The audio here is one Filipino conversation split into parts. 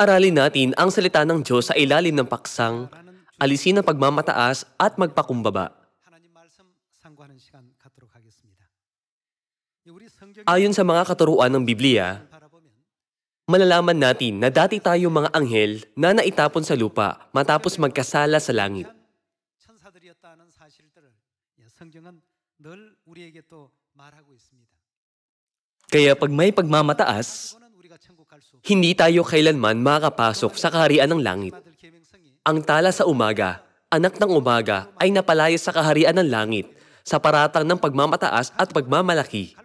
Aaralin natin ang salita ng Diyos sa ilalim ng paksang, alisin ang pagmamataas at magpakumbaba. Ayon sa mga katuruan ng Biblia, malalaman natin na dati tayo mga anghel na naitapon sa lupa matapos magkasala sa langit. Kaya pag may pagmamataas, hindi tayo kailanman makapasok sa kaharian ng langit. Ang tala sa umaga, anak ng umaga, ay napalaya sa kaharian ng langit sa paratang ng pagmamataas at pagmamalaki.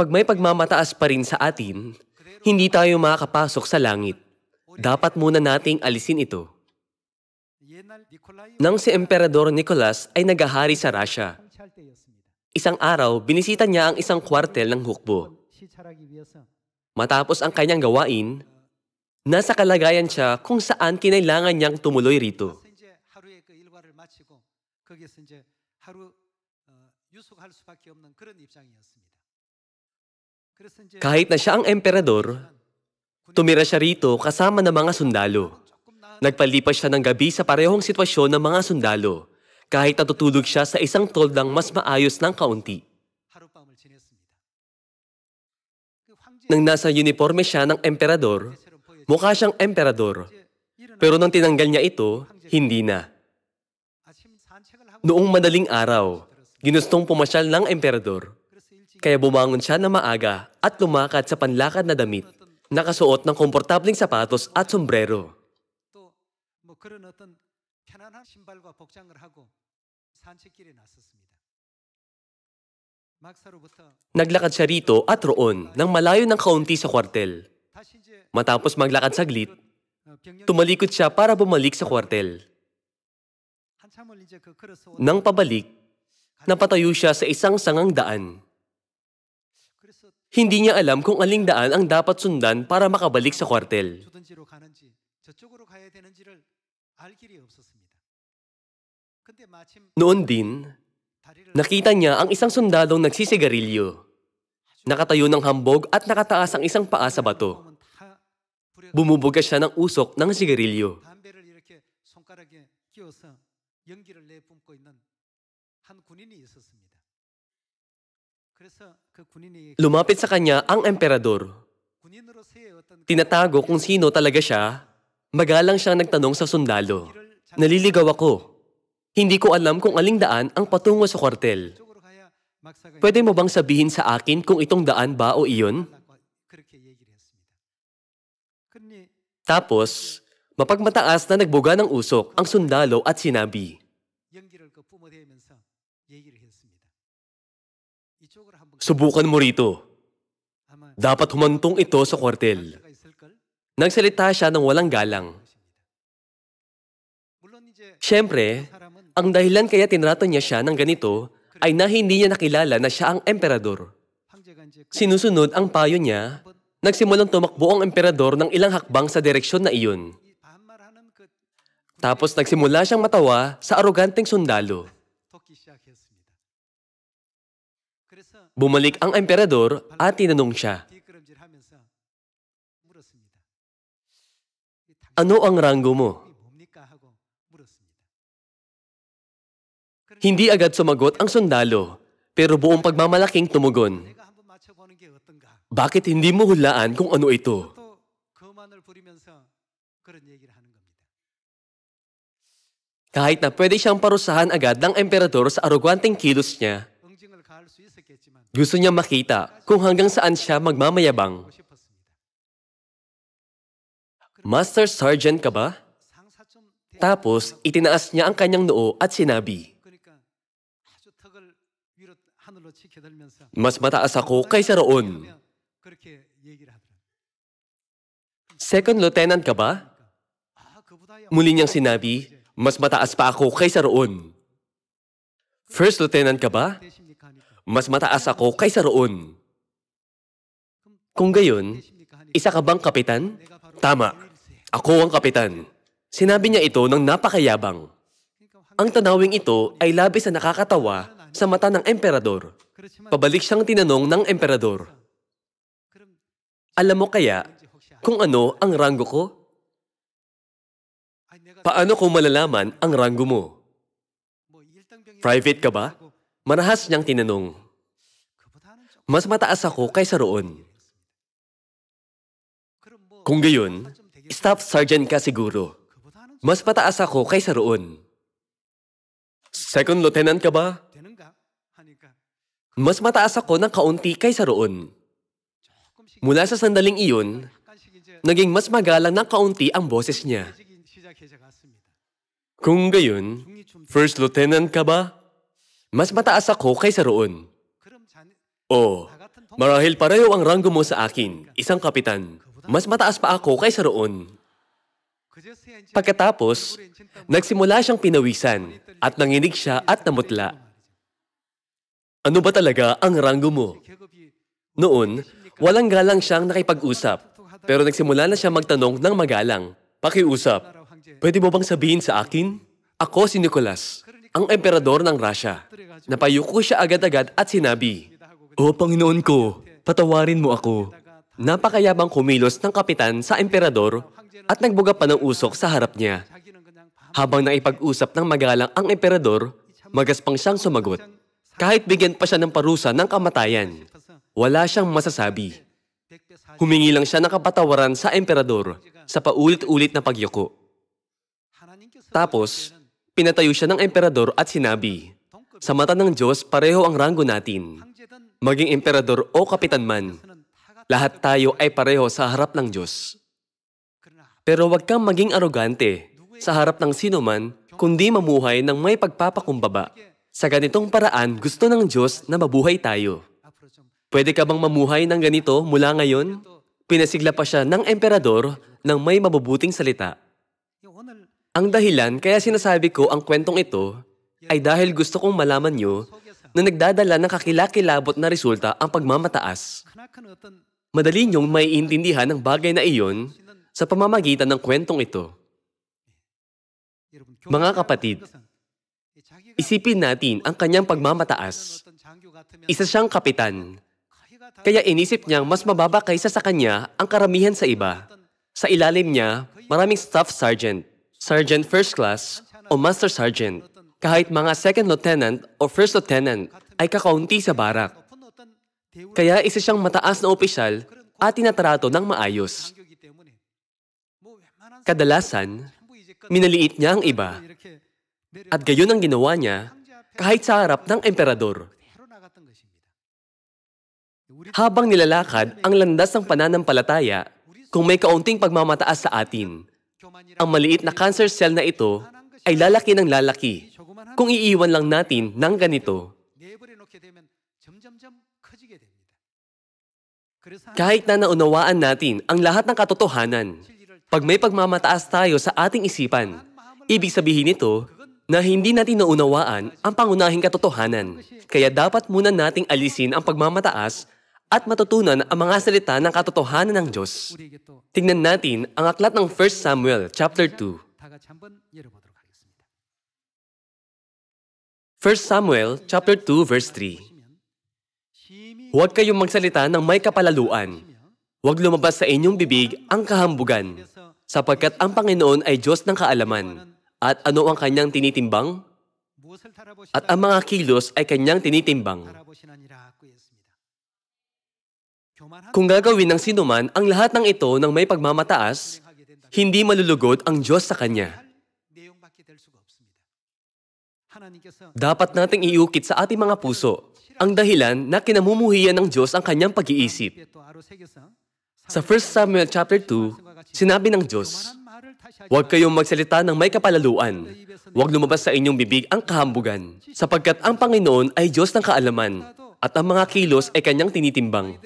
Pag may pagmamataas pa rin sa atin, hindi tayo makakapasok sa langit. Dapat muna nating alisin ito. Nang si Emperador Nicolas ay nagahari sa Russia, Isang araw, binisita niya ang isang kwartel ng hukbo. Matapos ang kanyang gawain, nasa kalagayan siya kung saan kinailangan niyang tumuloy rito. Kahit na siya ang emperador, tumira siya rito kasama ng mga sundalo. Nagpalipas siya ng gabi sa parehong sitwasyon ng mga sundalo kahit natutulog siya sa isang toldang mas maayos ng kaunti. Nang nasa uniforme siya ng emperador, mukha siyang emperador. Pero nang tinanggal niya ito, hindi na. Noong madaling araw, ginustong pumasyal ng emperador. Kaya bumangon siya na maaga at lumakad sa panlakad na damit, nakasuot ng komportabling sapatos at sombrero. Naglakad siya rito at roon nang malayo ng kaunti sa kwartel. Matapos maglakad saglit, tumalikod siya para bumalik sa kwartel. Nang pabalik, napatayo siya sa isang sangang daan. Hindi niya alam kung aling daan ang dapat sundan para makabalik sa kwartel. 저쪽으로 가야 되는지를 알 길이 없었습니다. Noon din, nakita niya ang isang sundalong nagsisigarilyo. Nakatayo ng hambog at nakataas ang isang paa sa bato. Bumubuga siya ng usok ng sigarilyo. Lumapit sa kanya ang emperador. Tinatago kung sino talaga siya, magalang siyang nagtanong sa sundalo. Naliligaw ako. Hindi ko alam kung aling daan ang patungo sa kwartel. Pwede mo bang sabihin sa akin kung itong daan ba o iyon? Tapos, mapagmataas na nagbuga ng usok ang sundalo at sinabi, Subukan mo rito. Dapat humantong ito sa kwartel. Nagsalita siya ng walang galang. Siyempre, ang dahilan kaya tinrato niya siya ng ganito ay na hindi niya nakilala na siya ang emperador. Sinusunod ang payo niya, nagsimulang tumakbo ang emperador ng ilang hakbang sa direksyon na iyon. Tapos nagsimula siyang matawa sa aroganteng sundalo. Bumalik ang emperador at tinanong siya, Ano ang ranggo mo? Hindi agad sumagot ang sundalo, pero buong pagmamalaking tumugon. Bakit hindi mo hulaan kung ano ito? Kahit na pwede siyang parusahan agad ng emperador sa arugwanting kilos niya, gusto niya makita kung hanggang saan siya magmamayabang. Master Sergeant ka ba? Tapos, itinaas niya ang kanyang noo at sinabi, mas mataas ako kaysa roon. Second lieutenant ka ba? Muli niyang sinabi, mas mataas pa ako kaysa roon. First lieutenant ka ba? Mas mataas ako kaysa roon. Kung gayon, isa ka bang kapitan? Tama. Ako ang kapitan. Sinabi niya ito ng napakayabang. Ang tanawing ito ay labis na nakakatawa sa mata ng emperador pabalik siyang tinanong ng emperador, Alam mo kaya kung ano ang ranggo ko? Paano ko malalaman ang ranggo mo? Private ka ba? Marahas niyang tinanong. Mas mataas ako kaysa roon. Kung gayon, staff sergeant ka siguro. Mas mataas ako kaysa roon. Second lieutenant ka ba? Mas mataas ako ng kaunti kaysa roon. Mula sa sandaling iyon, naging mas magalang ng kaunti ang boses niya. Kung gayon, First Lieutenant ka ba? Mas mataas ako kaysa roon. Oo, marahil pareho ang ranggo mo sa akin, isang kapitan. Mas mataas pa ako kaysa roon. Pagkatapos, nagsimula siyang pinawisan at nanginig siya at namutla. Ano ba talaga ang rango mo? Noon, walang galang siyang nakipag-usap, pero nagsimula na siya magtanong ng magalang. Pakiusap, pwede mo bang sabihin sa akin? Ako si Nicholas, ang emperador ng Russia. Napayuko siya agad-agad at sinabi, O Panginoon ko, patawarin mo ako. Napakayabang kumilos ng kapitan sa emperador at nagbuga pa ng usok sa harap niya. Habang naipag-usap ng magalang ang emperador, magaspang siyang sumagot. Kahit bigyan pa siya ng parusa ng kamatayan, wala siyang masasabi. Humingi lang siya ng kapatawaran sa emperador sa paulit-ulit na pagyuko. Tapos, pinatayo siya ng emperador at sinabi, Sa mata ng Diyos, pareho ang ranggo natin. Maging emperador o kapitan man, lahat tayo ay pareho sa harap ng Diyos. Pero huwag kang maging arogante sa harap ng sino man, kundi mamuhay ng may pagpapakumbaba sa ganitong paraan, gusto ng Diyos na mabuhay tayo. Pwede ka bang mamuhay ng ganito mula ngayon? Pinasigla pa siya ng emperador ng may mabubuting salita. Ang dahilan kaya sinasabi ko ang kwentong ito ay dahil gusto kong malaman nyo na nagdadala ng kakilakilabot na resulta ang pagmamataas. Madali niyong maiintindihan ang bagay na iyon sa pamamagitan ng kwentong ito. Mga kapatid, Isipin natin ang kanyang pagmamataas. Isa siyang kapitan. Kaya inisip niyang mas mababa kaysa sa kanya ang karamihan sa iba. Sa ilalim niya, maraming staff sergeant, sergeant first class, o master sergeant. Kahit mga second lieutenant o first lieutenant ay kakaunti sa barak. Kaya isa siyang mataas na opisyal at tinatrato ng maayos. Kadalasan, minaliit niya ang iba at gayon ang ginawa niya kahit sa harap ng emperador. Habang nilalakad ang landas ng pananampalataya, kung may kaunting pagmamataas sa atin, ang maliit na cancer cell na ito ay lalaki ng lalaki kung iiwan lang natin ng ganito. Kahit na naunawaan natin ang lahat ng katotohanan, pag may pagmamataas tayo sa ating isipan, ibig sabihin nito, na hindi natin naunawaan ang pangunahing katotohanan. Kaya dapat muna nating alisin ang pagmamataas at matutunan ang mga salita ng katotohanan ng Diyos. Tingnan natin ang aklat ng 1 Samuel chapter 2. 1 Samuel chapter 2 verse 3 Huwag kayong magsalita ng may kapalaluan. Huwag lumabas sa inyong bibig ang kahambugan, sapagkat ang Panginoon ay Diyos ng kaalaman. At ano ang kanyang tinitimbang? At ang mga kilos ay kanyang tinitimbang. Kung gagawin ng sinuman ang lahat ng ito ng may pagmamataas, hindi malulugod ang Diyos sa kanya. Dapat nating iukit sa ating mga puso ang dahilan na kinamumuhian ng Diyos ang kanyang pag-iisip. Sa 1 Samuel chapter 2, sinabi ng Diyos, Huwag kayong magsalita ng may kapalaluan. Huwag lumabas sa inyong bibig ang kahambugan, sapagkat ang Panginoon ay Diyos ng kaalaman, at ang mga kilos ay kanyang tinitimbang.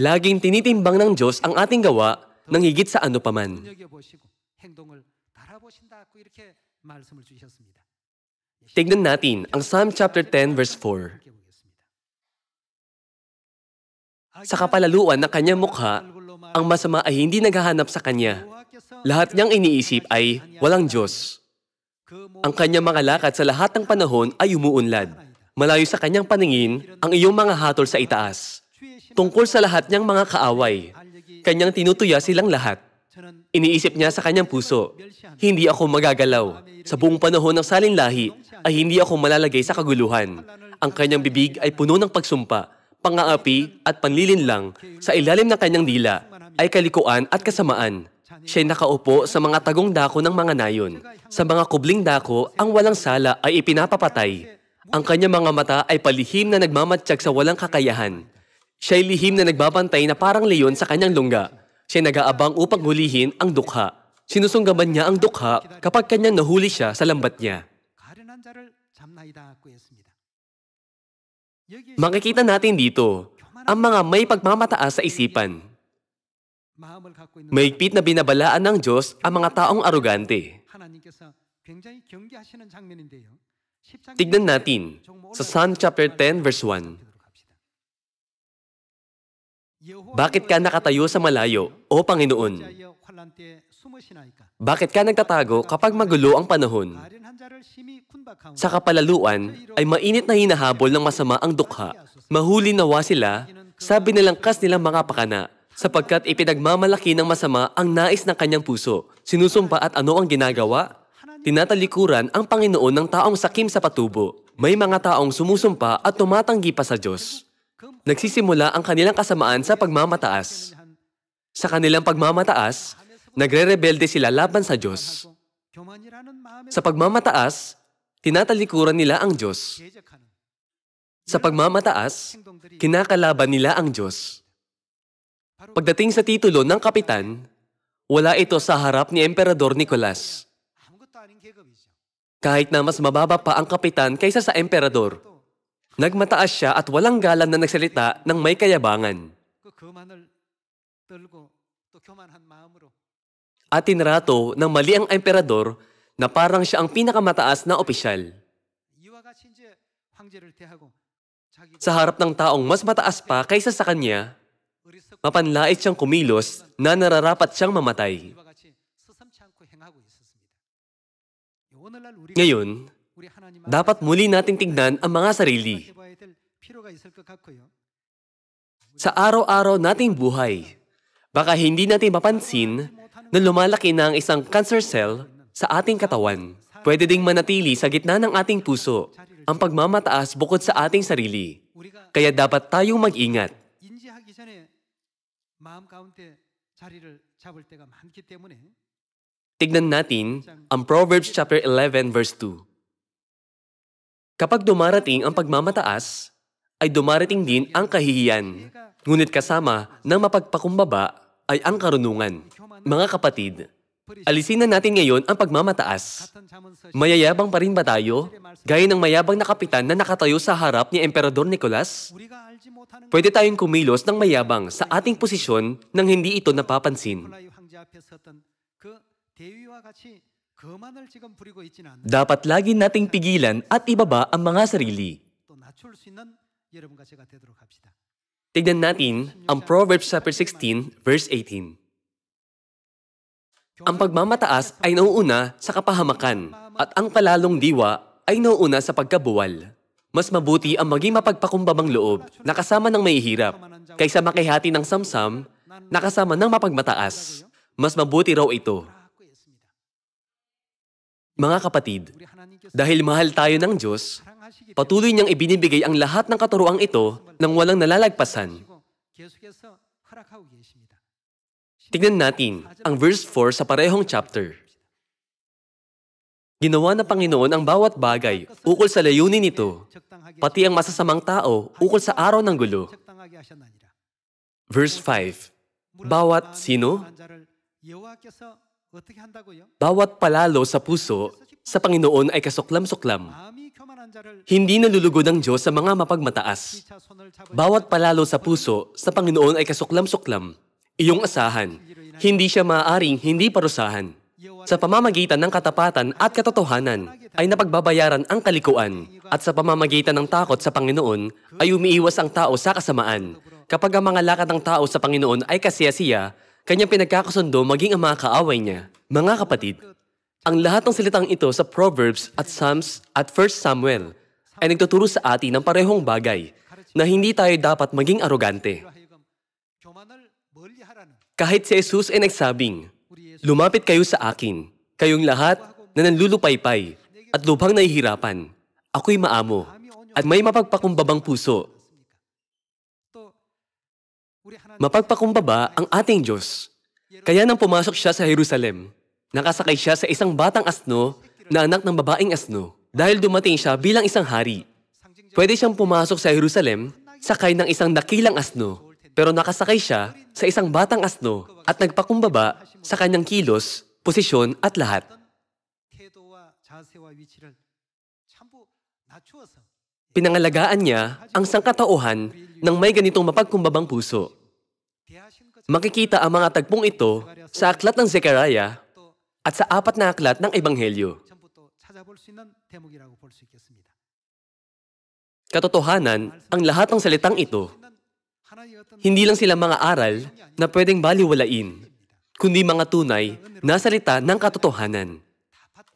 Laging tinitimbang ng Diyos ang ating gawa nang higit sa ano paman. Tignan natin ang Psalm chapter 10 verse 4. Sa kapalaluan ng kanyang mukha ang masama ay hindi naghahanap sa Kanya. Lahat niyang iniisip ay walang Diyos. Ang kanyang mga lakad sa lahat ng panahon ay umuunlad. Malayo sa kanyang paningin ang iyong mga hatol sa itaas. Tungkol sa lahat niyang mga kaaway, kanyang tinutuya silang lahat. Iniisip niya sa kanyang puso, hindi ako magagalaw. Sa buong panahon ng salinlahi ay hindi ako malalagay sa kaguluhan. Ang kanyang bibig ay puno ng pagsumpa, pangaapi at panlilinlang sa ilalim ng kanyang dila ay kalikuan at kasamaan. Siya'y nakaupo sa mga tagong dako ng mga nayon. Sa mga kubling dako, ang walang sala ay ipinapapatay. Ang kanyang mga mata ay palihim na nagmamatsyag sa walang kakayahan. Siya'y lihim na nagbabantay na parang leyon sa kanyang lungga. Siya'y nagaabang upang hulihin ang dukha. Sinusunggaban niya ang dukha kapag kanyang nahuli siya sa lambat niya. Makikita natin dito ang mga may pagmamataas sa isipan. Maigpit na binabalaan ng Diyos ang mga taong arugante. Tignan natin sa Psalm chapter 10 verse 1. Bakit ka nakatayo sa malayo, O Panginoon? Bakit ka nagtatago kapag magulo ang panahon? Sa kapalaluan ay mainit na hinahabol ng masama ang dukha. Mahuli nawa sila sa binalangkas nilang mga pakana sapagkat ipinagmamalaki ng masama ang nais ng kanyang puso. Sinusumpa at ano ang ginagawa? Tinatalikuran ang Panginoon ng taong sakim sa patubo. May mga taong sumusumpa at tumatanggi pa sa Diyos. Nagsisimula ang kanilang kasamaan sa pagmamataas. Sa kanilang pagmamataas, nagre-rebelde sila laban sa Diyos. Sa pagmamataas, tinatalikuran nila ang Diyos. Sa pagmamataas, kinakalaban nila ang Diyos. Pagdating sa titulo ng kapitan, wala ito sa harap ni Emperador Nicolas. Kahit na mas mababa pa ang kapitan kaysa sa emperador, nagmataas siya at walang galang na nagsalita ng may kayabangan. At tinrato ng mali ang emperador na parang siya ang pinakamataas na opisyal. Sa harap ng taong mas mataas pa kaysa sa kanya, mapanlait siyang kumilos na nararapat siyang mamatay. Ngayon, dapat muli nating tignan ang mga sarili. Sa araw-araw nating buhay, baka hindi natin mapansin na lumalaki na ang isang cancer cell sa ating katawan. Pwede ding manatili sa gitna ng ating puso ang pagmamataas bukod sa ating sarili. Kaya dapat tayong mag-ingat. 자리를 잡을 때가 많기 때문에 Tignan natin ang Proverbs chapter 11 verse 2. Kapag dumarating ang pagmamataas, ay dumarating din ang kahihiyan. Ngunit kasama ng mapagpakumbaba ay ang karunungan. Mga kapatid, Alisin na natin ngayon ang pagmamataas. Mayayabang pa rin ba tayo? Gaya ng mayabang na kapitan na nakatayo sa harap ni Emperador Nicolas? Pwede tayong kumilos ng mayabang sa ating posisyon nang hindi ito napapansin. Dapat lagi nating pigilan at ibaba ang mga sarili. Tignan natin ang Proverbs chapter 16 verse 18. Ang pagmamataas ay nauuna sa kapahamakan at ang kalalong diwa ay nauuna sa pagkabuwal. Mas mabuti ang maging mapagpakumbabang loob na kasama ng mahihirap kaysa makihati ng samsam na kasama ng mapagmataas. Mas mabuti raw ito. Mga kapatid, dahil mahal tayo ng Diyos, patuloy niyang ibinibigay ang lahat ng katuruang ito nang walang nalalagpasan. Tingnan natin ang verse 4 sa parehong chapter. Ginawa na Panginoon ang bawat bagay ukol sa layunin nito, pati ang masasamang tao ukol sa araw ng gulo. Verse 5, Bawat sino? Bawat palalo sa puso sa Panginoon ay kasuklam-suklam. Hindi nalulugod ang Diyos sa mga mapagmataas. Bawat palalo sa puso sa Panginoon ay kasuklam-suklam iyong asahan. Hindi siya maaaring hindi parusahan. Sa pamamagitan ng katapatan at katotohanan ay napagbabayaran ang kalikuan at sa pamamagitan ng takot sa Panginoon ay umiiwas ang tao sa kasamaan. Kapag ang mga lakad ng tao sa Panginoon ay kasiyasiya, kanyang pinagkakasundo maging ang mga kaaway niya. Mga kapatid, ang lahat ng silitang ito sa Proverbs at Psalms at 1 Samuel ay nagtuturo sa atin ng parehong bagay na hindi tayo dapat maging arogante. Kahit si Jesus ay nagsabing, Lumapit kayo sa akin, kayong lahat na nanlulupaypay at lubhang nahihirapan. Ako'y maamo at may mapagpakumbabang puso. Mapagpakumbaba ang ating Diyos. Kaya nang pumasok siya sa Jerusalem, nakasakay siya sa isang batang asno na anak ng babaeng asno dahil dumating siya bilang isang hari. Pwede siyang pumasok sa Jerusalem sakay ng isang dakilang asno pero nakasakay siya sa isang batang asno at nagpakumbaba sa kanyang kilos, posisyon at lahat. Pinangalagaan niya ang sangkatauhan ng may ganitong mapagkumbabang puso. Makikita ang mga tagpong ito sa aklat ng Zechariah at sa apat na aklat ng Ebanghelyo. Katotohanan ang lahat ng salitang ito hindi lang sila mga aral na pwedeng baliwalain, kundi mga tunay na salita ng katotohanan.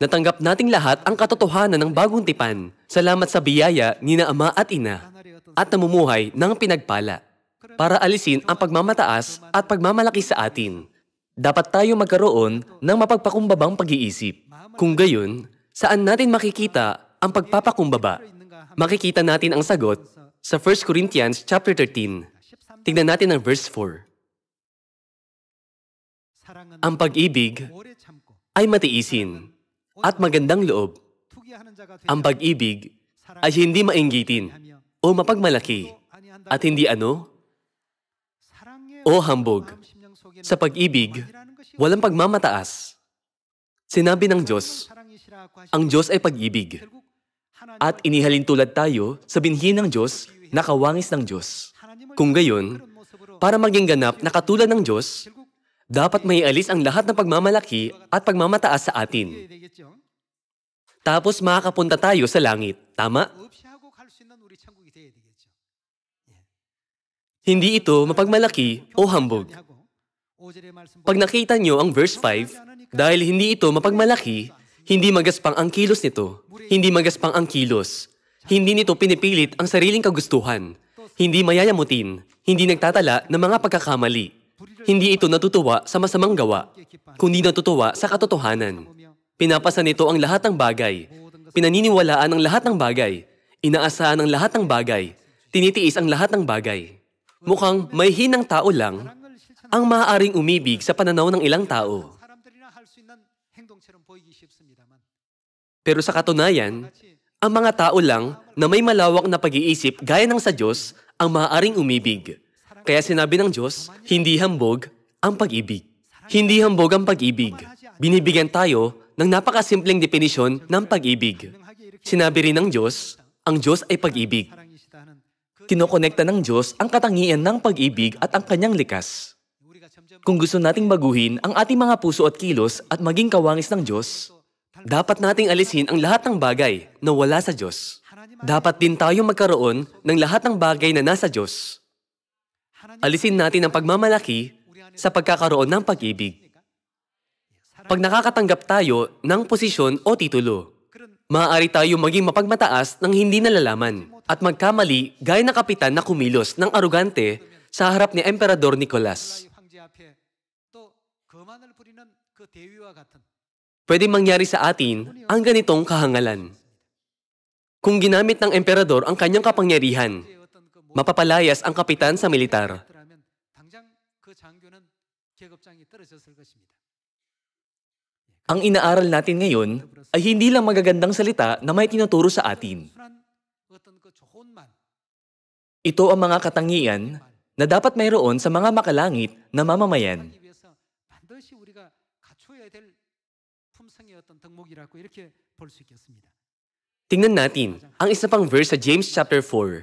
Natanggap nating lahat ang katotohanan ng bagong tipan. Salamat sa biyaya ni na ama at ina at namumuhay ng pinagpala para alisin ang pagmamataas at pagmamalaki sa atin. Dapat tayo magkaroon ng mapagpakumbabang pag-iisip. Kung gayon, saan natin makikita ang pagpapakumbaba? Makikita natin ang sagot sa 1 Corinthians chapter 13. Tingnan natin ang verse 4. Ang pag-ibig ay matiisin at magandang loob. Ang pag-ibig ay hindi mainggitin o mapagmalaki at hindi ano o hambog. Sa pag-ibig, walang pagmamataas. Sinabi ng Diyos, ang Diyos ay pag-ibig. At inihalin tulad tayo sa binhi ng Diyos na kawangis ng Diyos. Kung gayon, para maging ganap na katulad ng Diyos, dapat may alis ang lahat ng pagmamalaki at pagmamataas sa atin. Tapos makakapunta tayo sa langit. Tama? Hindi ito mapagmalaki o hambog. Pag nakita nyo ang verse 5, dahil hindi ito mapagmalaki, hindi magaspang ang kilos nito. Hindi magaspang ang kilos. Hindi nito pinipilit ang sariling kagustuhan hindi mayayamutin, hindi nagtatala ng mga pagkakamali. Hindi ito natutuwa sa masamang gawa, kundi natutuwa sa katotohanan. Pinapasan nito ang lahat ng bagay. Pinaniniwalaan ang lahat ng bagay. Inaasahan ang lahat ng bagay. Tinitiis ang lahat ng bagay. Mukhang may hinang tao lang ang maaaring umibig sa pananaw ng ilang tao. Pero sa katunayan, ang mga tao lang na may malawak na pag-iisip gaya ng sa Diyos ang maaaring umibig. Kaya sinabi ng Diyos, hindi hambog ang pag-ibig. Hindi hambog ang pag-ibig. Binibigyan tayo ng napakasimpleng definisyon ng pag-ibig. Sinabi rin ng Diyos, ang Diyos ay pag-ibig. Kinokonekta ng Diyos ang katangian ng pag-ibig at ang kanyang likas. Kung gusto nating baguhin ang ating mga puso at kilos at maging kawangis ng Diyos, dapat nating alisin ang lahat ng bagay na wala sa Diyos. Dapat din tayo magkaroon ng lahat ng bagay na nasa Diyos. Alisin natin ang pagmamalaki sa pagkakaroon ng pag-ibig. Pag nakakatanggap tayo ng posisyon o titulo, maaari tayo maging mapagmataas ng hindi nalalaman at magkamali gaya na kapitan na kumilos ng arugante sa harap ni Emperador Nicolas. Pwede mangyari sa atin ang ganitong kahangalan kung ginamit ng emperador ang kanyang kapangyarihan. Mapapalayas ang kapitan sa militar. Ang inaaral natin ngayon ay hindi lang magagandang salita na may tinuturo sa atin. Ito ang mga katangian na dapat mayroon sa mga makalangit na mamamayan. 품성의 어떤 덕목이라고 이렇게 볼수 있겠습니다. Tingnan natin ang isa pang verse sa James chapter 4.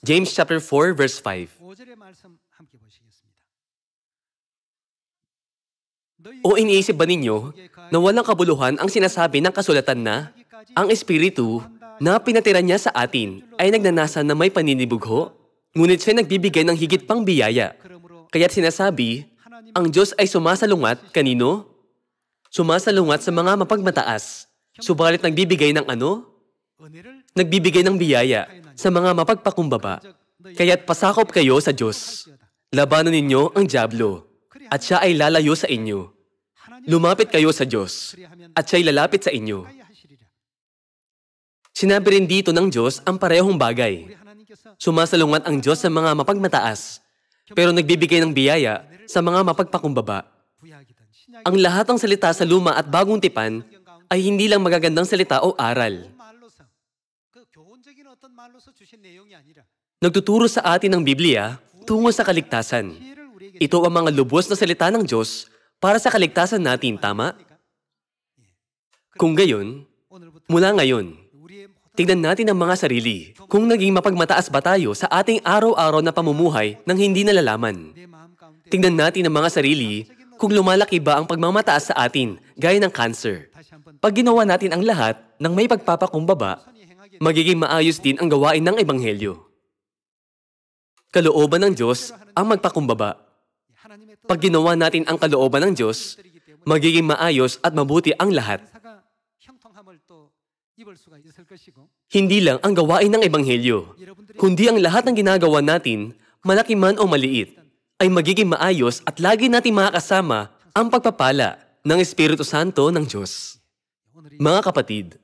James chapter 4 verse 5. O iniisip ba ninyo na walang kabuluhan ang sinasabi ng kasulatan na ang Espiritu na pinatira niya sa atin ay nagnanasa na may paninibugho? Ngunit siya nagbibigay ng higit pang biyaya. Kaya't sinasabi, ang Diyos ay sumasalungat kanino? Sumasalungat sa mga mapagmataas. Subalit nagbibigay ng ano? Nagbibigay ng biyaya sa mga mapagpakumbaba. Kaya't pasakop kayo sa Diyos. Labanan ninyo ang Diablo, at siya ay lalayo sa inyo. Lumapit kayo sa Diyos, at siya ay lalapit sa inyo. Sinabi rin dito ng Diyos ang parehong bagay. Sumasalungat ang Diyos sa mga mapagmataas, pero nagbibigay ng biyaya sa mga mapagpakumbaba. Ang lahat ng salita sa luma at bagong tipan ay hindi lang magagandang salita o aral. Nagtuturo sa atin ng Biblia tungo sa kaligtasan. Ito ang mga lubos na salita ng Diyos para sa kaligtasan natin, tama? Kung gayon, mula ngayon, tignan natin ang mga sarili kung naging mapagmataas ba tayo sa ating araw-araw na pamumuhay nang hindi nalalaman. Tignan natin ang mga sarili kung lumalaki ba ang pagmamataas sa atin gaya ng cancer. Pag ginawa natin ang lahat ng may pagpapakumbaba, magiging maayos din ang gawain ng Ebanghelyo. Kalooban ng Diyos ang magpakumbaba. Pag ginawa natin ang kalooban ng Diyos, magiging maayos at mabuti ang lahat. Hindi lang ang gawain ng Ebanghelyo, kundi ang lahat ng ginagawa natin, malaki man o maliit, ay magiging maayos at lagi natin makakasama ang pagpapala ng Espiritu Santo ng Diyos. Mga kapatid,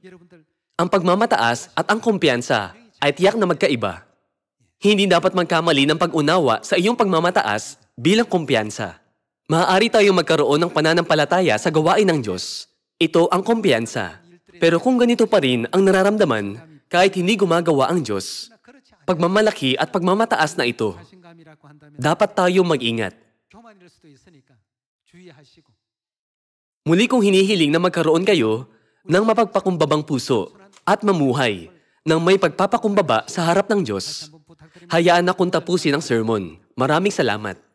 ang pagmamataas at ang kumpiyansa ay tiyak na magkaiba. Hindi dapat magkamali ng pag-unawa sa iyong pagmamataas bilang kumpiyansa. Maaari tayong magkaroon ng pananampalataya sa gawain ng Diyos. Ito ang kumpiyansa. Pero kung ganito pa rin ang nararamdaman kahit hindi gumagawa ang Diyos, pagmamalaki at pagmamataas na ito, dapat tayong mag-ingat. Muli kong hinihiling na magkaroon kayo ng mapagpakumbabang puso at mamuhay nang may pagpapakumbaba sa harap ng Diyos. Hayaan akong tapusin ang sermon. Maraming salamat.